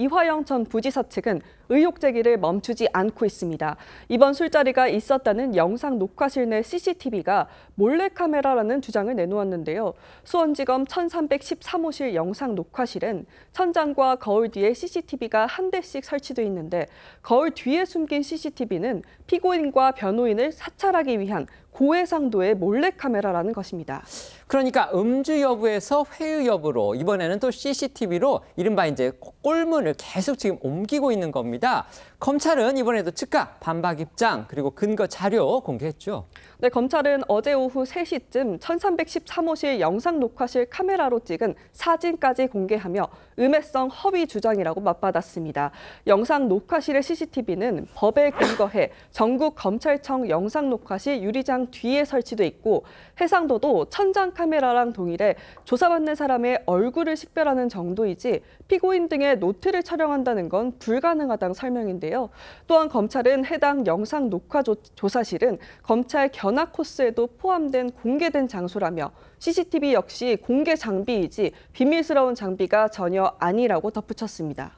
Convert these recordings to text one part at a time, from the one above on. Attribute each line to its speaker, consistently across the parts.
Speaker 1: 이화영 전 부지사 측은 의혹 제기를 멈추지 않고 있습니다. 이번 술자리가 있었다는 영상 녹화실 내 CCTV가 몰래카메라라는 주장을 내놓았는데요. 수원지검 1313호실 영상 녹화실엔 천장과 거울 뒤에 CCTV가 한 대씩 설치돼 있는데 거울 뒤에 숨긴 CCTV는 피고인과 변호인을 사찰하기 위한 고해상도의 몰래카메라라는 것입니다. 그러니까
Speaker 2: 음주 여부에서 회유 여부로 이번에는 또 CCTV로 이른바 이제 꼴문을 계속 지금 옮기고 있는 겁니다. 검찰은 이번에도 즉각 반박 입장 그리고 근거 자료 공개했죠.
Speaker 1: 네, 검찰은 어제 오후 3시쯤 1313호실 영상 녹화실 카메라로 찍은 사진까지 공개하며 음해성 허위 주장이라고 맞받았습니다. 영상 녹화실의 CCTV는 법에 근거해 전국 검찰청 영상 녹화 시 유리장 뒤에 설치돼 있고 해상도도 천장 카메라랑 동일해 조사받는 사람의 얼굴을 식별하는 정도이지 피고인 등의 노트를 촬영한다는 건 불가능하다는 설명인데요. 또한 검찰은 해당 영상 녹화 조, 조사실은 검찰 견학 코스에도 포함된 공개된 장소라며 CCTV 역시 공개 장비이지 비밀스러운 장비가 전혀 아니라고 덧붙였습니다.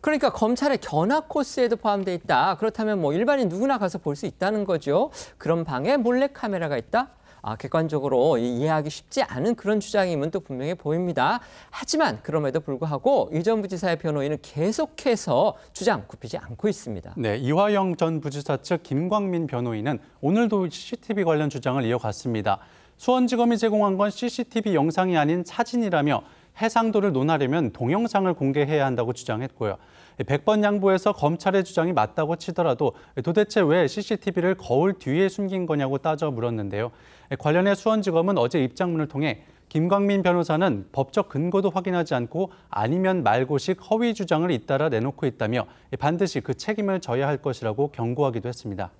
Speaker 2: 그러니까 검찰의 견학 코스에도 포함돼 있다. 그렇다면 뭐 일반인 누구나 가서 볼 수 있다는 거죠. 그런 방에 몰래 카메라가 있다. 아, 객관적으로 이해하기 쉽지 않은 그런 주장임은 또 분명해 보입니다. 하지만 그럼에도 불구하고 이 전 부지사의 변호인은 계속해서 주장 굽히지 않고 있습니다.
Speaker 3: 네, 이화영 전 부지사 측 김광민 변호인은 오늘도 CCTV 관련 주장을 이어갔습니다. 수원지검이 제공한 건 CCTV 영상이 아닌 사진이라며 해상도를 논하려면 동영상을 공개해야 한다고 주장했고요. 100번 양보해서 검찰의 주장이 맞다고 치더라도 도대체 왜 CCTV를 거울 뒤에 숨긴 거냐고 따져 물었는데요. 관련해 수원지검은 어제 입장문을 통해 김광민 변호사는 법적 근거도 확인하지 않고 아니면 말고식 허위 주장을 잇따라 내놓고 있다며 반드시 그 책임을 져야 할 것이라고 경고하기도 했습니다.